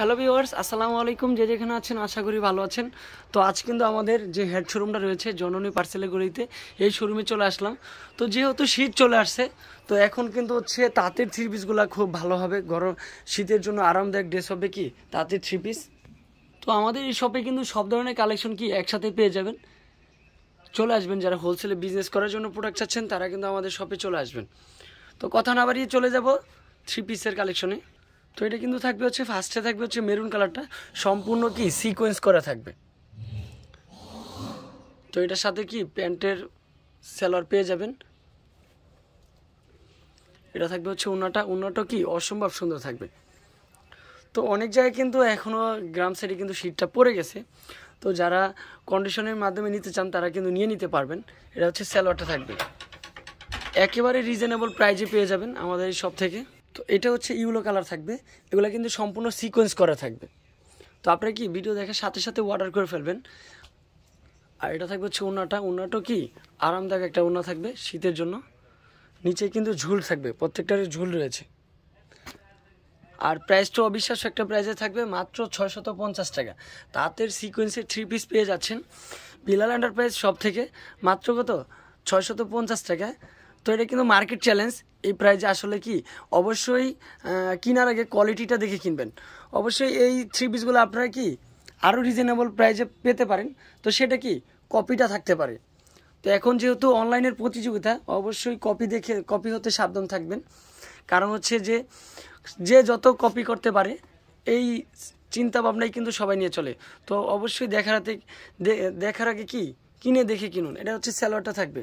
hello viewers আসসালামু আলাইকুম যে যেখানে আছেন আশা করি ভালো আছেন তো আজ কিন্তু আমাদের যে হেড শোরুমটা রয়েছে জননী পার্সেলের এই শোরুমে চলে আসলাম তো যেহেতু শীত চলে আসছে তো এখন কিন্তু হচ্ছে তাঁতের থ্রি পিসগুলো খুব ভালো হবে গরম শীতের জন্য আরামদায়ক ড্রেস হবে কি তাঁতের থ্রি পিস তো আমাদের এই শপে কিন্তু সব ধরনের কালেকশন কি একসাথে পেয়ে যাবেন চলে আসবেন যারা হোলসেলে বিজনেস করার জন্য প্রোডাক্ট চাচ্ছেন তারা কিন্তু আমাদের শপে চলে আসবেন তো কথা না বাড়িয়ে চলে যাব থ্রি পিসের কালেকশনে তো এটা কিন্তু থাকবে হচ্ছে ফার্স্টে থাকবে হচ্ছে মেরুন কালারটা সম্পূর্ণ কি সিকোয়েন্স করা থাকবে তো এটার সাথে কি প্যান্টের সেলার পেয়ে যাবেন এটা থাকবে হচ্ছে উনাটা উন্নটা কি অসম্ভব সুন্দর থাকবে তো অনেক জায়গায় কিন্তু এখনও গ্রাম সাইডে কিন্তু শীতটা পড়ে গেছে তো যারা কন্ডিশনের মাধ্যমে নিতে চান তারা কিন্তু নিয়ে নিতে পারবেন এটা হচ্ছে স্যালোয়ারটা থাকবে একেবারে রিজনেবল প্রাইজে পেয়ে যাবেন আমাদের এই সব থেকে তো এটা হচ্ছে ইউলো কালার থাকবে এগুলো কিন্তু সম্পূর্ণ সিকোয়েন্স করা থাকবে তো আপনারা কি ভিডিও দেখার সাথে সাথে অর্ডার করে ফেলবেন আর এটা থাকবে হচ্ছে উনাটা ওনাটা কি আরামদায়ক একটা উনা থাকবে শীতের জন্য নিচে কিন্তু ঝুল থাকবে প্রত্যেকটারই ঝুল রয়েছে আর প্রাইসটা অবিশ্বাস্য একটা প্রাইসে থাকবে মাত্র ছয়শত পঞ্চাশ টাকা তাঁতের সিকোয়েন্সের থ্রি পিস পেয়ে যাচ্ছেন বিলাল এন্টারপ্রাইজ সব থেকে মাত্র কত ছয়শত পঞ্চাশ টাকা তো এটা কিন্তু মার্কেট চ্যালেঞ্জ এই প্রাইজে আসলে কি অবশ্যই কেনার আগে কোয়ালিটিটা দেখে কিনবেন অবশ্যই এই থ্রি পিসগুলো আপনারা কি আরও রিজনেবল প্রাইজে পেতে পারেন তো সেটা কি কপিটা থাকতে পারে তো এখন যেহেতু অনলাইনের প্রতিযোগিতা অবশ্যই কপি দেখে কপি হতে সাবধান থাকবেন কারণ হচ্ছে যে যে যত কপি করতে পারে এই চিন্তা ভাবনাই কিন্তু সবাই নিয়ে চলে তো অবশ্যই দেখার হাতে দেখার আগে কি কিনে দেখে কিনুন এটা হচ্ছে স্যালোয়ারটা থাকবে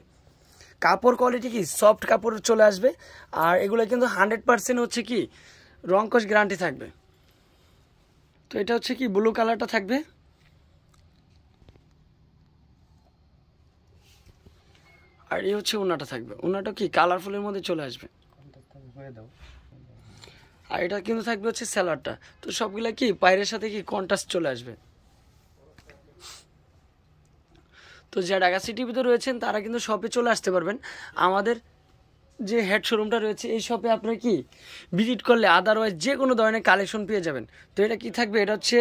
কাপড় কোয়ালিটি কি সফট কাপড় চলে আসবে আর এগুলো কিন্তু হান্ড্রেড পারসেন্ট হচ্ছে কি রংকশ গ্যারান্টি থাকবে তো এটা হচ্ছে কি ব্লু কালারটা থাকবে আর এই হচ্ছে ওনাটা থাকবে ওনাটা কি কালারফুলের মধ্যে চলে আসবে আর এটা কিন্তু থাকবে হচ্ছে স্যালাডটা তো সবগুলা কি পায়ের সাথে কি কন্ট্রাস্ট চলে আসবে তো যারা ঢাকা ভিতরে রয়েছেন তারা কিন্তু শপে চলে আসতে পারবেন আমাদের যে হেড শোরুমটা রয়েছে এই শপে আপনারা কি ভিজিট করলে আদারওয়াইজ যে কোনো ধরনের কালেকশন পেয়ে যাবেন তো এটা কি থাকবে এটা হচ্ছে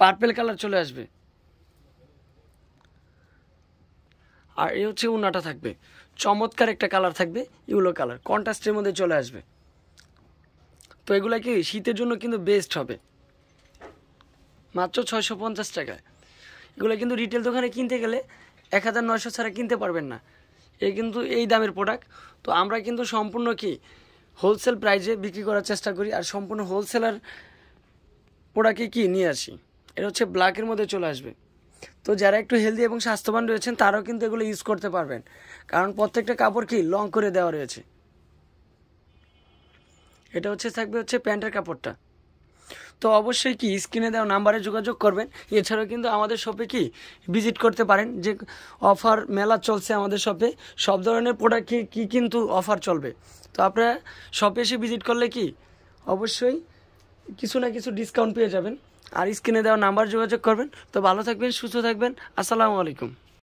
পার্পেল কালার চলে আসবে আর এ হচ্ছে উনাটা থাকবে চমৎকার একটা কালার থাকবে ইউলো কালার কন্ট্রাস্টের মধ্যে চলে আসবে তো এগুলো কি শীতের জন্য কিন্তু বেস্ট হবে মাত্র ছয়শো পঞ্চাশ টাকায় এগুলো কিন্তু রিটেল দোকানে কিনতে গেলে এক হাজার নয়শো ছাড়া কিনতে পারবেন না এই কিন্তু এই দামের প্রোডাক্ট তো আমরা কিন্তু সম্পূর্ণ কি হোলসেল প্রাইজে বিক্রি করার চেষ্টা করি আর সম্পূর্ণ হোলসেলার প্রোডাক্টে কি নিয়ে আসি এটা হচ্ছে ব্ল্যাকের মধ্যে চলে আসবে তো যারা একটু হেলদি এবং স্বাস্থ্যবান রয়েছেন তারাও কিন্তু এগুলো ইউজ করতে পারবেন কারণ প্রত্যেকটা কাপড় কি লং করে দেওয়া রয়েছে এটা হচ্ছে থাকবে হচ্ছে প্যান্টের কাপড়টা তো অবশ্যই কি স্ক্রিনে দেওয়া নাম্বারে যোগাযোগ করবেন এছাড়াও কিন্তু আমাদের শপে কি ভিজিট করতে পারেন যে অফার মেলা চলছে আমাদের শপে সব ধরনের প্রোডাক্ট কি কিন্তু অফার চলবে তো আপনারা শপে এসে ভিজিট করলে কি অবশ্যই কিছু না কিছু ডিসকাউন্ট পেয়ে যাবেন আর স্ক্রিনে দেওয়া নাম্বার যোগাযোগ করবেন তো ভালো থাকবেন সুস্থ থাকবেন আসসালামু আলাইকুম